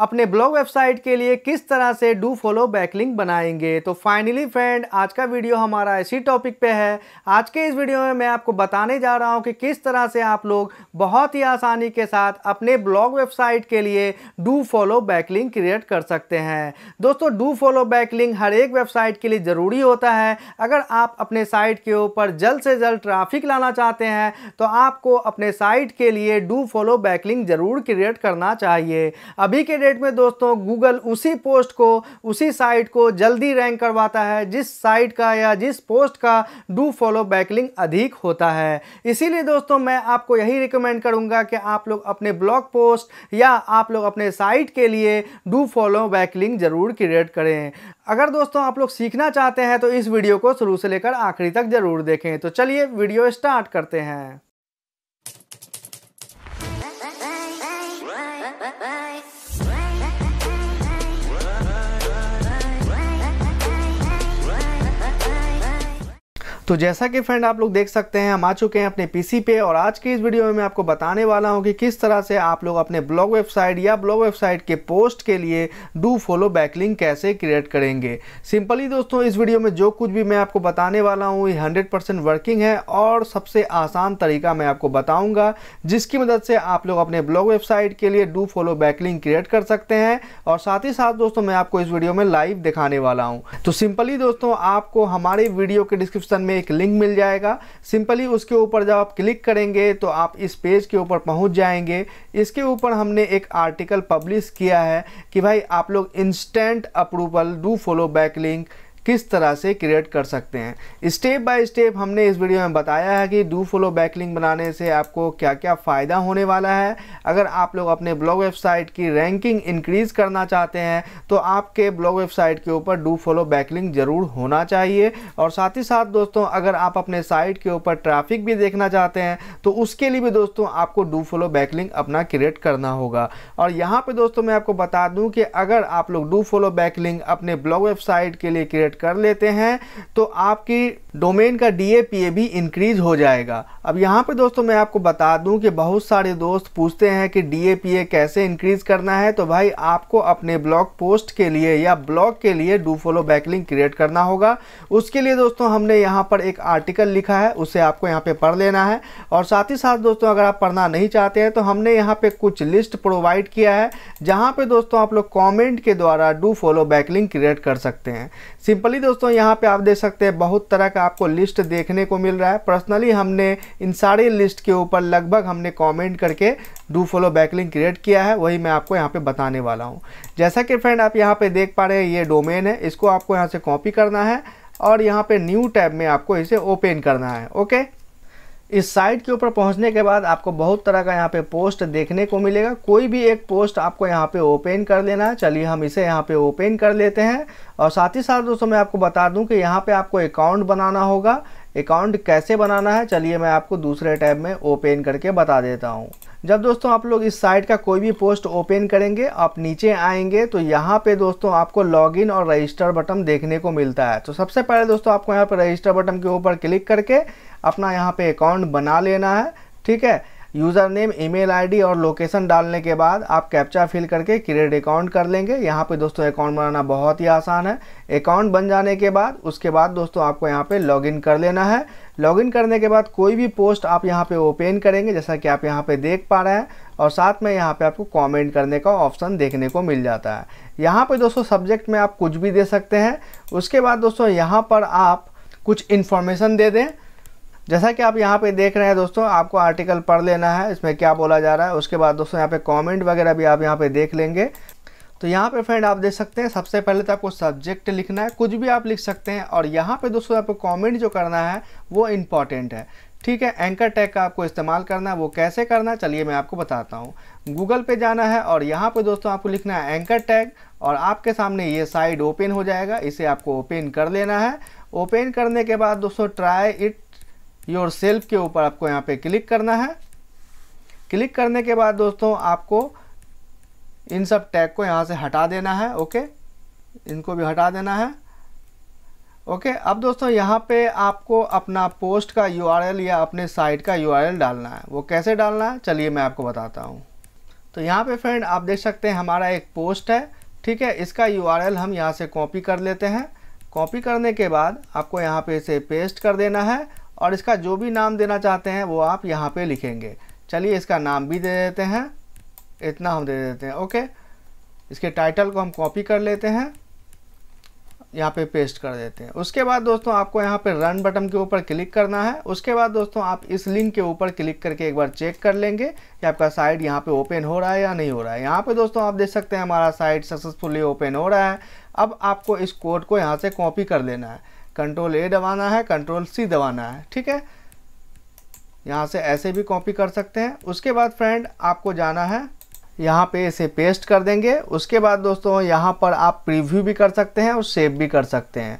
अपने blog website के लिए किस तरह से डू फॉलो बैकलिंक बनाएंगे तो फाइनली फ्रेंड आज का वीडियो हमारा इसी टॉपिक पे है आज के इस वीडियो में मैं आपको बताने जा रहा हूँ कि किस तरह से आप लोग बहुत ही आसानी के साथ अपने ब्लॉग वेबसाइट के लिए डू फॉलो बैकलिंग क्रिएट कर सकते हैं दोस्तों डू फॉलो बैकलिंग हर एक वेबसाइट के लिए ज़रूरी होता है अगर आप अपने साइट के ऊपर जल्द से जल्द ट्रैफिक लाना चाहते हैं तो आपको अपने साइट के लिए डू फॉलो बैकलिंग ज़रूर क्रिएट करना चाहिए अभी के डेट रेट में दोस्तों गूगल उसी पोस्ट को उसी साइट को जल्दी रैंक करवाता है जिस साइट का या जिस पोस्ट का डू फॉलो बैकलिंग अधिक होता है इसीलिए दोस्तों मैं आपको यही रिकमेंड करूंगा कि आप लोग अपने ब्लॉग पोस्ट या आप लोग अपने साइट के लिए डू फॉलो बैकलिंग ज़रूर क्रिएट करें अगर दोस्तों आप लोग सीखना चाहते हैं तो इस वीडियो को शुरू से लेकर आखिरी तक ज़रूर देखें तो चलिए वीडियो स्टार्ट करते हैं तो जैसा कि फ्रेंड आप लोग देख सकते हैं हम आ चुके हैं अपने पीसी पे और आज की इस वीडियो में मैं आपको बताने वाला हूं कि किस तरह से आप लोग अपने ब्लॉग वेबसाइट या ब्लॉग वेबसाइट के पोस्ट के लिए डू फॉलो बैकलिंग कैसे क्रिएट करेंगे सिंपली दोस्तों इस वीडियो में जो कुछ भी मैं आपको बताने वाला हूँ ये हंड्रेड वर्किंग है और सबसे आसान तरीका मैं आपको बताऊँगा जिसकी मदद से आप लोग अपने ब्लॉग वेबसाइट के लिए डू फॉलो बैकलिंग क्रिएट कर सकते हैं और साथ ही साथ दोस्तों मैं आपको इस वीडियो में लाइव दिखाने वाला हूँ तो सिंपली दोस्तों आपको हमारे वीडियो के डिस्क्रिप्शन में एक लिंक मिल जाएगा सिंपली उसके ऊपर जब आप क्लिक करेंगे तो आप इस पेज के ऊपर पहुंच जाएंगे इसके ऊपर हमने एक आर्टिकल पब्लिश किया है कि भाई आप लोग instant approval do follow back link किस तरह से क्रिएट कर सकते हैं स्टेप बाय स्टेप हमने इस वीडियो में बताया है कि डू फॉलो बैकलिंग बनाने से आपको क्या क्या फ़ायदा होने वाला है अगर आप लोग अपने ब्लॉग वेबसाइट की रैंकिंग इंक्रीज़ करना चाहते हैं तो आपके ब्लॉग वेबसाइट के ऊपर डू फॉलो बैकलिंग ज़रूर होना चाहिए और साथ ही साथ दोस्तों अगर आप अपने साइट के ऊपर ट्रैफिक भी देखना चाहते हैं तो उसके लिए भी दोस्तों आपको डू फॉलो बैकलिंग अपना क्रिएट करना होगा और यहाँ पर दोस्तों मैं आपको बता दूँ कि अगर आप लोग डू फॉलो बैकलिंग अपने ब्लॉग वेबसाइट के लिए क्रिएट कर लेते हैं तो आपकी डोमेन का डी भी इंक्रीज हो जाएगा अब यहाँ पे दोस्तों मैं आपको बता दूँ कि बहुत सारे दोस्त पूछते हैं कि डी कैसे इंक्रीज करना है तो भाई आपको अपने ब्लॉग पोस्ट के लिए या ब्लॉग के लिए डू फॉलो बैकलिंग क्रिएट करना होगा उसके लिए दोस्तों हमने यहाँ पर एक आर्टिकल लिखा है उसे आपको यहाँ पर पढ़ लेना है और साथ ही साथ दोस्तों अगर आप पढ़ना नहीं चाहते हैं तो हमने यहाँ पर कुछ लिस्ट प्रोवाइड किया है जहाँ पर दोस्तों आप लोग कॉमेंट के द्वारा डू फॉलो बैकलिंग क्रिएट कर सकते हैं सिंपली दोस्तों यहाँ पर आप देख सकते हैं बहुत तरह का आपको लिस्ट देखने को मिल रहा है पर्सनली हमने इन सारे लिस्ट के ऊपर लगभग हमने कमेंट करके डू फॉलो बैकलिंग क्रिएट किया है वही मैं आपको यहाँ पे बताने वाला हूँ जैसा कि फ्रेंड आप यहाँ पे देख पा रहे हैं ये डोमेन है इसको आपको यहाँ से कॉपी करना है और यहाँ पे न्यू टैब में आपको इसे ओपन करना है ओके इस साइट के ऊपर पहुंचने के बाद आपको बहुत तरह का यहाँ पे पोस्ट देखने को मिलेगा कोई भी एक पोस्ट आपको यहाँ पे ओपन कर लेना है चलिए हम इसे यहाँ पे ओपन कर लेते हैं और साथ ही साथ दोस्तों मैं आपको बता दूं कि यहाँ पे आपको अकाउंट बनाना होगा अकाउंट कैसे बनाना है चलिए मैं आपको दूसरे टैब में ओपन करके बता देता हूँ जब दोस्तों आप लोग इस साइट का कोई भी पोस्ट ओपन करेंगे आप नीचे आएंगे तो यहाँ पे दोस्तों आपको लॉगिन और रजिस्टर बटन देखने को मिलता है तो सबसे पहले दोस्तों आपको यहाँ पे रजिस्टर बटन के ऊपर क्लिक करके अपना यहाँ पे अकाउंट बना लेना है ठीक है यूज़र नेम ईमेल आईडी और लोकेशन डालने के बाद आप कैप्चा फिल करके क्रिएट अकाउंट कर लेंगे यहाँ पे दोस्तों अकाउंट बनाना बहुत ही आसान है अकाउंट बन जाने के बाद उसके बाद दोस्तों आपको यहाँ पे लॉगिन कर लेना है लॉगिन करने के बाद कोई भी पोस्ट आप यहाँ पे ओपन करेंगे जैसा कि आप यहाँ पे देख पा रहे हैं और साथ में यहाँ पर आपको कॉमेंट करने का ऑप्शन देखने को मिल जाता है यहाँ पर दोस्तों सब्जेक्ट में आप कुछ भी दे सकते हैं उसके बाद दोस्तों यहाँ पर आप कुछ इन्फॉर्मेशन दे दें जैसा कि आप यहाँ पे देख रहे हैं दोस्तों आपको आर्टिकल पढ़ लेना है इसमें क्या बोला जा रहा है उसके बाद दोस्तों यहाँ पे कमेंट वगैरह भी आप यहाँ पे देख लेंगे तो यहाँ पे फ्रेंड आप देख सकते हैं सबसे पहले तो आपको सब्जेक्ट लिखना है कुछ भी आप लिख सकते हैं और यहाँ पे दोस्तों आपको कॉमेंट जो करना है वो इम्पॉर्टेंट है ठीक है एंकर टैग का आपको इस्तेमाल करना है वो कैसे करना है चलिए मैं आपको बताता हूँ गूगल पे जाना है और यहाँ पे दोस्तों आपको लिखना है एंकर टैग और आपके सामने ये साइड ओपन हो जाएगा इसे आपको ओपन कर लेना है ओपन करने के बाद दोस्तों ट्राई इट योर सेल्फ के ऊपर आपको यहाँ पे क्लिक करना है क्लिक करने के बाद दोस्तों आपको इन सब टैग को यहाँ से हटा देना है ओके इनको भी हटा देना है ओके अब दोस्तों यहाँ पे आपको अपना पोस्ट का यू या अपने साइट का यू डालना है वो कैसे डालना है चलिए मैं आपको बताता हूँ तो यहाँ पे फ्रेंड आप देख सकते हैं हमारा एक पोस्ट है ठीक है इसका यू हम यहाँ से कॉपी कर लेते हैं कॉपी करने के बाद आपको यहाँ पे इसे पेस्ट कर देना है और इसका जो भी नाम देना चाहते हैं वो आप यहाँ पे लिखेंगे चलिए इसका नाम भी दे देते हैं इतना हम दे देते हैं ओके इसके टाइटल को हम कॉपी कर लेते हैं यहाँ पे पेस्ट कर देते हैं उसके बाद दोस्तों आपको यहाँ पे रन बटन के ऊपर क्लिक करना है उसके बाद दोस्तों आप इस लिंक के ऊपर क्लिक करके एक बार चेक कर लेंगे कि आपका साइट यहाँ पे ओपन हो रहा है या नहीं हो रहा है यहाँ पे दोस्तों आप देख सकते हैं हमारा साइट सक्सेसफुली ओपन हो रहा है अब आपको इस कोड को यहाँ से कॉपी कर लेना है कंट्रोल ए दबाना है कंट्रोल सी दबाना है ठीक है यहाँ से ऐसे भी कॉपी कर सकते हैं उसके बाद फ्रेंड आपको जाना है यहाँ पे इसे पेस्ट कर देंगे उसके बाद दोस्तों यहाँ पर आप प्रीव्यू भी कर सकते हैं और सेव भी कर सकते हैं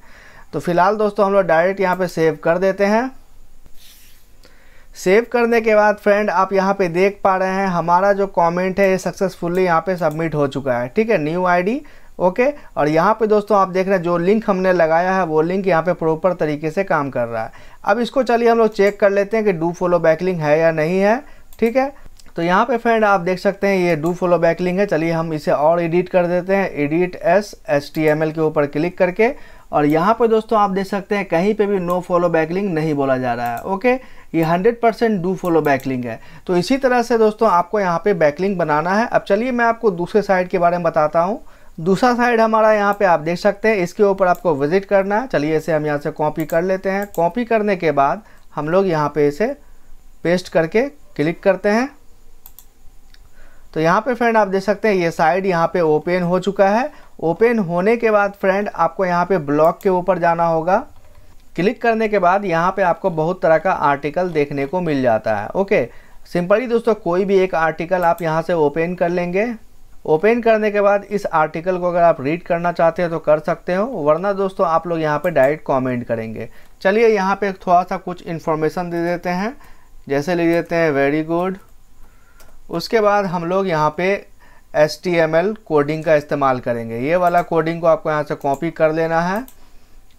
तो फिलहाल दोस्तों हम लोग डायरेक्ट यहाँ पे सेव कर देते हैं सेव करने के बाद फ्रेंड आप यहाँ पे देख पा रहे हैं हमारा जो कमेंट है ये सक्सेसफुली यहाँ पे सबमिट हो चुका है ठीक है न्यू आईडी ओके और यहाँ पे दोस्तों आप देख रहे हैं जो लिंक हमने लगाया है वो लिंक यहाँ पे प्रॉपर तरीके से काम कर रहा है अब इसको चलिए हम लोग चेक कर लेते हैं कि डू फॉलो बैकलिंग है या नहीं है ठीक है तो यहाँ पे फ्रेंड आप देख सकते हैं ये डू फॉलो बैकलिंग है चलिए हम इसे और एडिट कर देते हैं edit S S T M L के ऊपर क्लिक करके और यहाँ पे दोस्तों आप देख सकते हैं कहीं पे भी नो फॉलो बैकलिंग नहीं बोला जा रहा है ओके ये 100 परसेंट डू फॉलो बैकलिंग है तो इसी तरह से दोस्तों आपको यहाँ पे बैकलिंग बनाना है अब चलिए मैं आपको दूसरे साइड के बारे में बताता हूँ दूसरा साइड हमारा यहाँ पे आप देख सकते हैं इसके ऊपर आपको विजिट करना है चलिए इसे हम यहाँ से कॉपी कर लेते हैं कॉपी करने के बाद हम लोग यहाँ पे इसे पेस्ट करके क्लिक करते हैं तो यहाँ पे फ्रेंड आप देख सकते हैं ये साइड यहाँ पे ओपन हो चुका है ओपन होने के बाद फ्रेंड आपको यहाँ पे ब्लॉक के ऊपर जाना होगा क्लिक करने के बाद यहाँ पे आपको बहुत तरह का आर्टिकल देखने को मिल जाता है ओके सिंपली दोस्तों कोई भी एक आर्टिकल आप यहाँ से ओपन कर लेंगे ओपन करने के बाद इस आर्टिकल को अगर आप रीड करना चाहते हैं तो कर सकते हो वरना दोस्तों आप लोग यहाँ पे डायरेक्ट कमेंट करेंगे चलिए यहाँ पे थोड़ा सा कुछ इन्फॉर्मेशन दे देते हैं जैसे लिख देते हैं वेरी गुड उसके बाद हम लोग यहाँ पे एस कोडिंग का इस्तेमाल करेंगे ये वाला कोडिंग को आपको यहाँ से कॉपी कर लेना है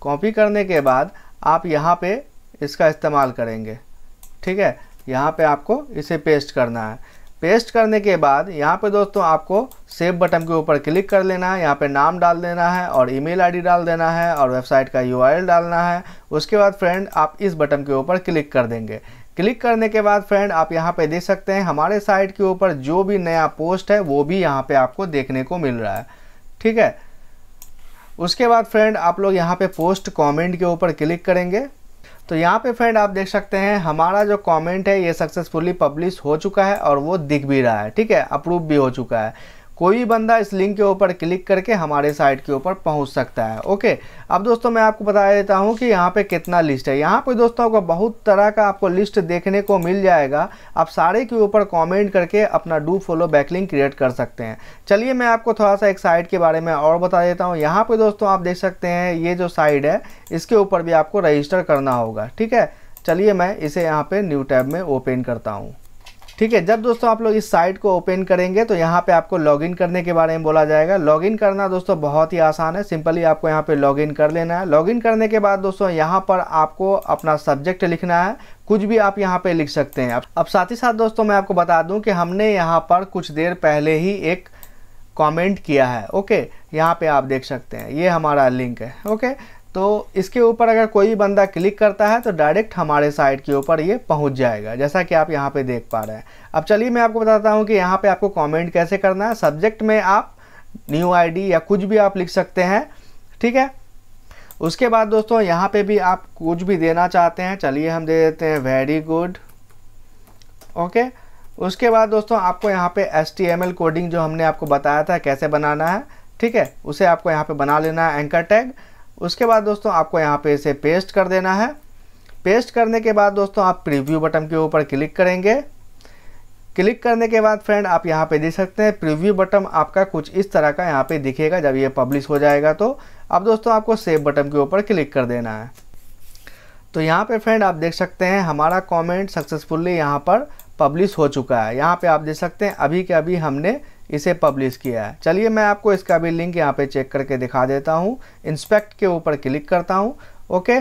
कॉपी करने के बाद आप यहाँ पर इसका इस्तेमाल करेंगे ठीक है यहाँ पर आपको इसे पेस्ट करना है पेस्ट करने के बाद यहाँ पे दोस्तों आपको सेव बटन के ऊपर क्लिक कर लेना है यहाँ पे नाम डाल देना है और ईमेल आईडी डाल देना है और वेबसाइट का यूआरएल डालना है उसके बाद फ्रेंड आप इस बटन के ऊपर क्लिक कर देंगे क्लिक करने के बाद फ्रेंड आप यहाँ पे देख सकते हैं हमारे साइट के ऊपर जो भी नया पोस्ट है वो भी यहाँ पर आपको देखने को मिल रहा है ठीक है उसके बाद फ्रेंड आप लोग यहाँ पर पोस्ट कॉमेंट के ऊपर क्लिक करेंगे तो यहाँ पे फ्रेंड आप देख सकते हैं हमारा जो कमेंट है ये सक्सेसफुली पब्लिश हो चुका है और वो दिख भी रहा है ठीक है अप्रूव भी हो चुका है कोई बंदा इस लिंक के ऊपर क्लिक करके हमारे साइट के ऊपर पहुंच सकता है ओके अब दोस्तों मैं आपको बता देता हूं कि यहाँ पे कितना लिस्ट है यहाँ पे दोस्तों आपको बहुत तरह का आपको लिस्ट देखने को मिल जाएगा आप सारे के ऊपर कमेंट करके अपना डू फॉलो बैकलिंक क्रिएट कर सकते हैं चलिए मैं आपको थोड़ा सा एक साइट के बारे में और बता देता हूँ यहाँ पर दोस्तों आप देख सकते हैं ये जो साइट है इसके ऊपर भी आपको रजिस्टर करना होगा ठीक है चलिए मैं इसे यहाँ पर न्यू टैब में ओपन करता हूँ ठीक है जब दोस्तों आप लोग इस साइट को ओपन करेंगे तो यहाँ पे आपको लॉगिन करने के बारे में बोला जाएगा लॉगिन करना दोस्तों बहुत ही आसान है सिंपली आपको यहाँ पे लॉगिन कर लेना है लॉगिन करने के बाद दोस्तों यहाँ पर आपको अपना सब्जेक्ट लिखना है कुछ भी आप यहाँ पे लिख सकते हैं अब साथ ही साथ दोस्तों मैं आपको बता दूँ कि हमने यहाँ पर कुछ देर पहले ही एक कमेंट किया है ओके यहाँ पे आप देख सकते हैं ये हमारा लिंक है ओके तो इसके ऊपर अगर कोई बंदा क्लिक करता है तो डायरेक्ट हमारे साइट के ऊपर ये पहुंच जाएगा जैसा कि आप यहाँ पे देख पा रहे हैं अब चलिए मैं आपको बताता हूँ कि यहाँ पे आपको कमेंट कैसे करना है सब्जेक्ट में आप न्यू आईडी या कुछ भी आप लिख सकते हैं ठीक है उसके बाद दोस्तों यहाँ पे भी आप कुछ भी देना चाहते हैं चलिए हम दे देते हैं वेरी गुड ओके उसके बाद दोस्तों आपको यहाँ पर एस कोडिंग जो हमने आपको बताया था कैसे बनाना है ठीक है उसे आपको यहाँ पर बना लेना है एंकर टैग उसके बाद दोस्तों आपको यहाँ पे इसे पेस्ट कर देना है पेस्ट करने के बाद दोस्तों आप प्रीव्यू बटन के ऊपर क्लिक करेंगे क्लिक करने के बाद फ्रेंड आप यहाँ पे देख सकते हैं प्रीव्यू बटन आपका कुछ इस तरह का यहाँ पे दिखेगा जब ये पब्लिश हो जाएगा तो अब दोस्तों आपको सेव बटन के ऊपर क्लिक कर देना है तो यहाँ पे फ्रेंड आप देख सकते हैं हमारा कमेंट सक्सेसफुली यहाँ पर पब्लिश हो चुका है यहाँ पे आप देख सकते हैं अभी के अभी हमने इसे पब्लिश किया है चलिए मैं आपको इसका भी लिंक यहाँ पे चेक करके दिखा देता हूँ इंस्पेक्ट के ऊपर क्लिक करता हूँ ओके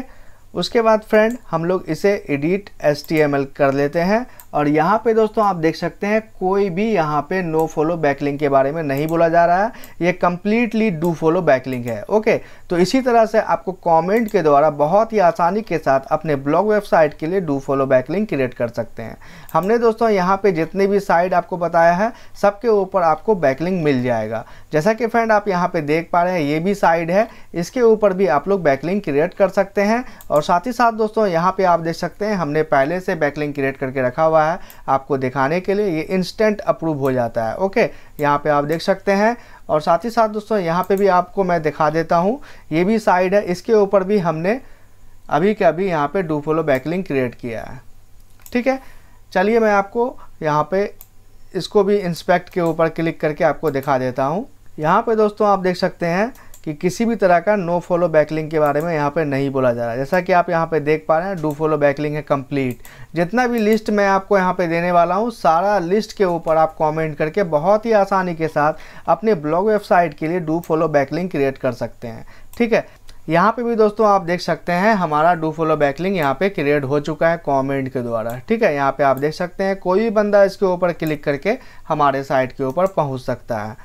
उसके बाद फ्रेंड हम लोग इसे एडिट एस कर लेते हैं और यहाँ पे दोस्तों आप देख सकते हैं कोई भी यहाँ पे नो फॉलो बैकलिंक के बारे में नहीं बोला जा रहा है ये कम्प्लीटली डू फॉलो बैकलिंक है ओके तो इसी तरह से आपको कमेंट के द्वारा बहुत ही आसानी के साथ अपने ब्लॉग वेबसाइट के लिए डू फॉलो बैकलिंक क्रिएट कर सकते हैं हमने दोस्तों यहाँ पर जितने भी साइट आपको बताया है सबके ऊपर आपको बैकलिंक मिल जाएगा जैसा कि फ्रेंड आप यहाँ पर देख पा रहे हैं ये भी साइड है इसके ऊपर भी आप लोग बैकलिंक क्रिएट कर सकते हैं और साथ ही साथ दोस्तों यहाँ पर आप देख सकते हैं हमने पहले से बैकलिंक क्रिएट करके रखा हुआ हुआ है आपको दिखाने के लिए ये इंस्टेंट अप्रूव हो जाता है ओके यहाँ पे आप देख सकते हैं और साथ ही साथ दोस्तों यहाँ पे भी आपको मैं दिखा देता हूँ ये भी साइड है इसके ऊपर भी हमने अभी के अभी यहाँ पे डू बैकलिंग क्रिएट किया है ठीक है चलिए मैं आपको यहाँ पर इसको भी इंस्पेक्ट के ऊपर क्लिक करके आपको दिखा देता हूँ यहाँ पर दोस्तों आप देख सकते हैं कि किसी भी तरह का नो फॉलो बैकलिंग के बारे में यहाँ पे नहीं बोला जा रहा है जैसा कि आप यहाँ पे देख पा रहे हैं डू फॉलो बैकलिंग है कंप्लीट जितना भी लिस्ट मैं आपको यहाँ पे देने वाला हूँ सारा लिस्ट के ऊपर आप कमेंट करके बहुत ही आसानी के साथ अपने ब्लॉग वेबसाइट के लिए डू फॉलो बैकलिंग क्रिएट कर सकते हैं ठीक है यहाँ पे भी दोस्तों आप देख सकते हैं हमारा डू फॉलो बैकलिंग यहाँ पे क्रिएट हो चुका है कमेंट के द्वारा ठीक है यहाँ पे आप देख सकते हैं कोई भी बंदा इसके ऊपर क्लिक करके हमारे साइट के ऊपर पहुँच सकता है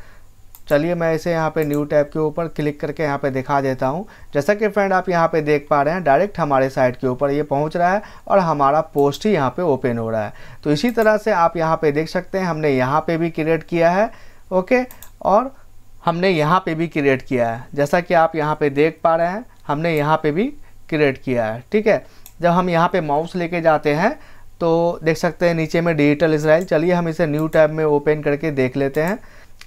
चलिए मैं इसे यहाँ पे न्यू टैब के ऊपर क्लिक करके यहाँ पे दिखा देता हूँ जैसा कि फ्रेंड आप यहाँ पे देख पा रहे हैं डायरेक्ट हमारे साइट के ऊपर ये पहुँच रहा है और हमारा पोस्ट ही यहाँ पे ओपन हो रहा है तो इसी तरह से आप यहाँ पे देख सकते हैं हमने यहाँ पे भी क्रिएट किया है ओके और हमने यहाँ पर भी क्रिएट किया है जैसा कि आप यहाँ पर देख पा रहे हैं हमने यहाँ पर भी क्रिएट किया है ठीक है जब हम यहाँ पर माउस लेके जाते हैं तो देख सकते हैं नीचे में डिजिटल इसराइल चलिए हम इसे न्यू टैब में ओपन करके देख लेते हैं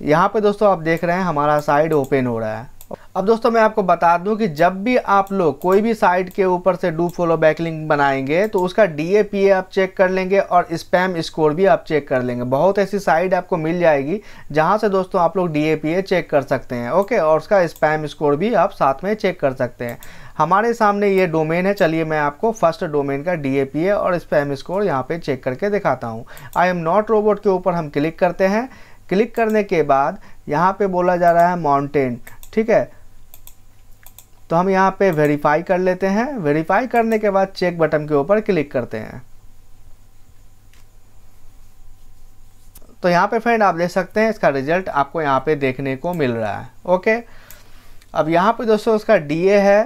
यहाँ पे दोस्तों आप देख रहे हैं हमारा साइड ओपन हो रहा है अब दोस्तों मैं आपको बता दूं कि जब भी आप लोग कोई भी साइट के ऊपर से डू फॉलो बैकलिंग बनाएंगे तो उसका ए आप चेक कर लेंगे और स्पैम स्कोर भी आप चेक कर लेंगे बहुत ऐसी साइट आपको मिल जाएगी जहां से दोस्तों आप लोग ए चेक कर सकते हैं ओके और उसका स्पैम स्कोर भी आप साथ में चेक कर सकते हैं हमारे सामने ये डोमेन है चलिए मैं आपको फर्स्ट डोमेन का डी और स्पैम स्कोर यहाँ पर चेक करके दिखाता हूँ आई एम नॉट रोबोट के ऊपर हम क्लिक करते हैं क्लिक करने के बाद यहाँ पे बोला जा रहा है माउंटेन ठीक है तो हम यहाँ पे वेरीफाई कर लेते हैं वेरीफाई करने के बाद चेक बटन के ऊपर क्लिक करते हैं तो यहाँ पे फ्रेंड आप देख सकते हैं इसका रिजल्ट आपको यहाँ पे देखने को मिल रहा है ओके अब यहाँ पे दोस्तों उसका डी है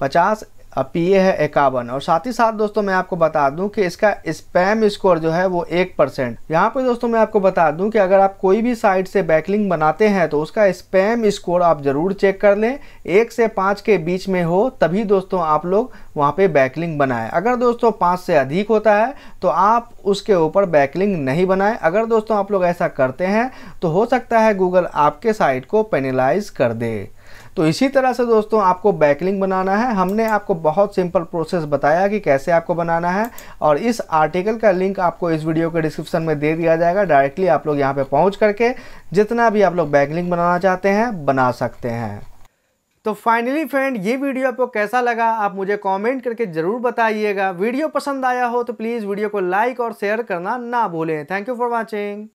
पचास पी ए है इक्यावन और साथ ही साथ दोस्तों मैं आपको बता दूं कि इसका स्पैम स्कोर जो है वो एक परसेंट यहाँ पर दोस्तों मैं आपको बता दूं कि अगर आप कोई भी साइट से बैकलिंग बनाते हैं तो उसका स्पैम स्कोर आप ज़रूर चेक कर लें एक से पाँच के बीच में हो तभी दोस्तों आप लोग वहाँ पे बैकलिंग बनाएं अगर दोस्तों पाँच से अधिक होता है तो आप उसके ऊपर बैकलिंग नहीं बनाएं अगर दोस्तों आप लोग ऐसा करते हैं तो हो सकता है गूगल आपके साइट को पेनलाइज कर दे तो इसी तरह से दोस्तों आपको बैकलिंग बनाना है हमने आपको बहुत सिंपल प्रोसेस बताया कि कैसे आपको बनाना है और इस आर्टिकल का लिंक आपको इस वीडियो के डिस्क्रिप्शन में दे दिया जाएगा डायरेक्टली आप लोग यहाँ पे पहुँच करके जितना भी आप लोग बैकलिंग बनाना चाहते हैं बना सकते हैं तो फाइनली फ्रेंड ये वीडियो आपको कैसा लगा आप मुझे कमेंट करके ज़रूर बताइएगा वीडियो पसंद आया हो तो प्लीज़ वीडियो को लाइक और शेयर करना ना भूलें थैंक यू फॉर वॉचिंग